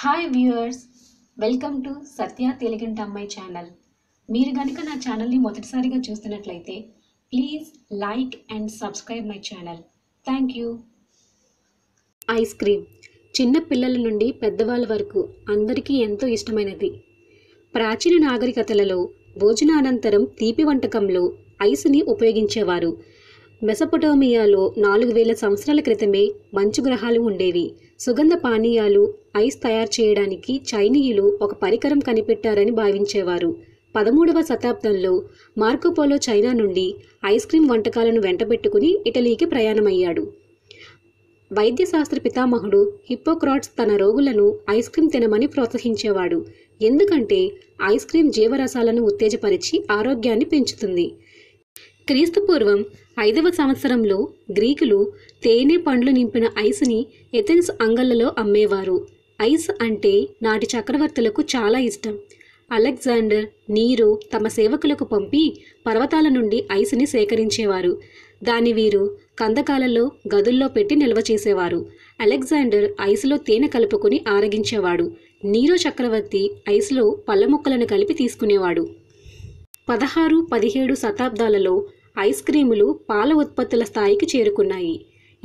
hi viewers welcome to Satya తెలుగింటి అమ్మాయి channel మీరు కనుక నా ఛానల్ని మొదటిసారిగా చూస్తున్నట్లయితే please like and subscribe my channel thank you ice cream చిన్న పిల్లల నుండి పెద్దవాళ్ళ వరకు అందరికీ ఎంతో ఇష్టమైనది ప్రాచీన నాగరికతలలో భోజనానంతరం తీపి వంటకంలో ఐస్ని ఉపయోగించేవారు మెసపొటోమియాలో నాలుగు వేల సంవత్సరాల క్రితమే మంచు గ్రహాలు ఉండేవి సుగంధ పానీయాలు ఐస్ తయారు చేయడానికి చైనీయులు ఒక పరికరం కనిపెట్టారని భావించేవారు పదమూడవ శతాబ్దంలో మార్కోపోలో చైనా నుండి ఐస్ క్రీం వంటకాలను వెంటబెట్టుకుని ఇటలీకి ప్రయాణమయ్యాడు వైద్యశాస్త్ర పితామహుడు హిప్పోక్రాట్స్ తన రోగులను ఐస్ క్రీం తినమని ప్రోత్సహించేవాడు ఎందుకంటే ఐస్ క్రీం జీవరసాలను ఉత్తేజపరిచి ఆరోగ్యాన్ని పెంచుతుంది క్రీస్తుపూర్వం ఐదవ సంవత్సరంలో గ్రీకులు తేనె పండ్లు నింపిన ఐస్ని ఎథెన్స్ అంగళ్ళలో అమ్మేవారు ఐస్ అంటే నాటి చక్రవర్తులకు చాలా ఇష్టం అలెగ్జాండర్ నీరు తమ సేవకులకు పంపి పర్వతాల నుండి ఐస్ని సేకరించేవారు దాని వీరు కందకాలలో గదుల్లో పెట్టి నిల్వ చేసేవారు అలెగ్జాండర్ ఐస్లో తేనె కలుపుకొని ఆరగించేవాడు నీరో చక్రవర్తి ఐస్లో పళ్ళ మొక్కలను కలిపి తీసుకునేవాడు పదహారు పదిహేడు శతాబ్దాలలో ఐస్ క్రీములు పాల ఉత్పత్తుల స్థాయికి చేరుకున్నాయి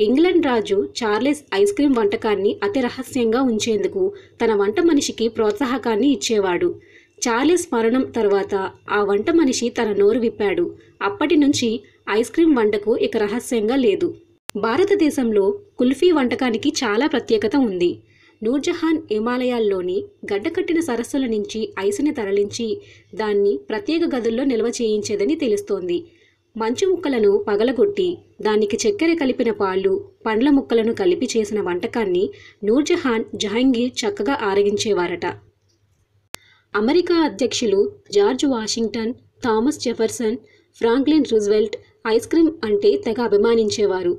ఇంగ్లాండ్ రాజు చార్లెస్ ఐస్ క్రీం వంటకాన్ని అతి రహస్యంగా ఉంచేందుకు తన వంట మనిషికి ప్రోత్సాహకాన్ని ఇచ్చేవాడు చార్లెస్ మరణం తర్వాత ఆ వంట మనిషి తన నోరు విప్పాడు అప్పటి నుంచి ఐస్ క్రీం వంటకు ఇక రహస్యంగా లేదు భారతదేశంలో కుల్ఫీ వంటకానికి చాలా ప్రత్యేకత ఉంది నూర్జహాన్ హిమాలయాల్లోని గడ్డకట్టిన సరస్సుల నుంచి ఐసుని తరలించి దాన్ని ప్రత్యేక గదుల్లో నిల్వ చేయించేదని తెలుస్తోంది మంచు ముక్కలను పగలగొట్టి దానికి చక్కెర కలిపిన పాళ్ళు పండ్ల ముక్కలను కలిపి చేసిన వంటకాన్ని నూర్జహాన్ జహాంగీర్ చక్కగా ఆరగించేవారట అమెరికా అధ్యక్షులు George Washington Thomas Jefferson Franklin Roosevelt ice cream అంటే తెగ అభిమానించేవారు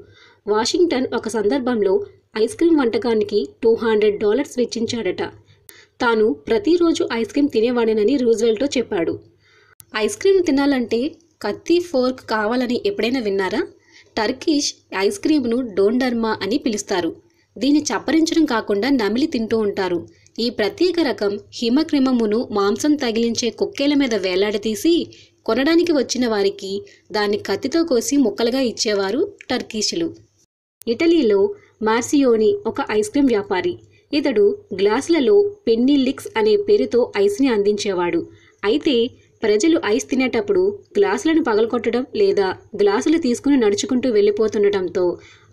వాషింగ్టన్ ఒక సందర్భంలో ఐస్ క్రీమ్ వంటకానికి టూ హండ్రెడ్ డాలర్స్ వెచ్చించాడట తాను ప్రతిరోజు ఐస్ క్రీమ్ తినేవాడనని రూజ్వెల్టో చెప్పాడు ఐస్ క్రీమ్ తినాలంటే కత్తి ఫోర్క్ కావాలని ఎప్పుడైనా విన్నారా టర్కిష్ ఐస్ క్రీమ్ను డోండర్మా అని పిలుస్తారు దీన్ని చప్పరించడం కాకుండా నమిలి తింటూ ఉంటారు ఈ ప్రత్యేక రకం హిమక్రిమమును మాంసం తగిలించే కుక్కేల మీద వేలాడదీసి కొనడానికి వచ్చిన వారికి దాన్ని కత్తితో కోసి ముక్కలుగా ఇచ్చేవారు టర్కీషులు ఇటలీలో మార్సియోని ఒక ఐస్ క్రీమ్ వ్యాపారి ఇతడు గ్లాసులలో పెన్నీ లిక్స్ అనే పేరుతో ఐస్ని అందించేవాడు అయితే ప్రజలు ఐస్ తినేటప్పుడు గ్లాసులను పగలగొట్టడం లేదా గ్లాసులు తీసుకుని నడుచుకుంటూ వెళ్ళిపోతుండటంతో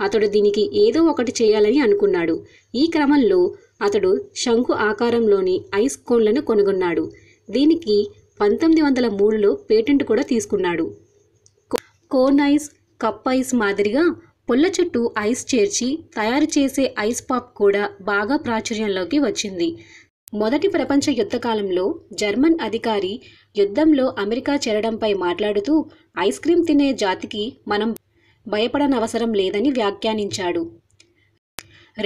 అతడు దీనికి ఏదో ఒకటి చేయాలని అనుకున్నాడు ఈ క్రమంలో అతడు శంకు ఆకారంలోని ఐస్ కోన్లను కొనుగొన్నాడు దీనికి పంతొమ్మిది వందల మూడులో పేటెంట్ కూడా తీసుకున్నాడు కోన్ ఐస్ కప్ ఐస్ మాదిరిగా పుల్ల చుట్టూ ఐస్ చేర్చి తయారు చేసే ఐస్ పాప్ కూడా బాగా ప్రాచుర్యంలోకి వచ్చింది మొదటి ప్రపంచ యుద్ధ కాలంలో జర్మన్ అధికారి యుద్ధంలో అమెరికా చేరడంపై మాట్లాడుతూ ఐస్ క్రీం తినే జాతికి మనం భయపడనవసరం లేదని వ్యాఖ్యానించాడు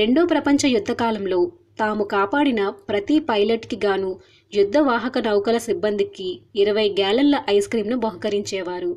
రెండో ప్రపంచ యుద్ధ కాలంలో తాము కాపాడిన ప్రతి పైలట్కి గాను యుద్ధ వాహక నౌకల సిబ్బందికి ఇరవై గ్యాలన్ల ఐస్ క్రీంను బహుకరించేవారు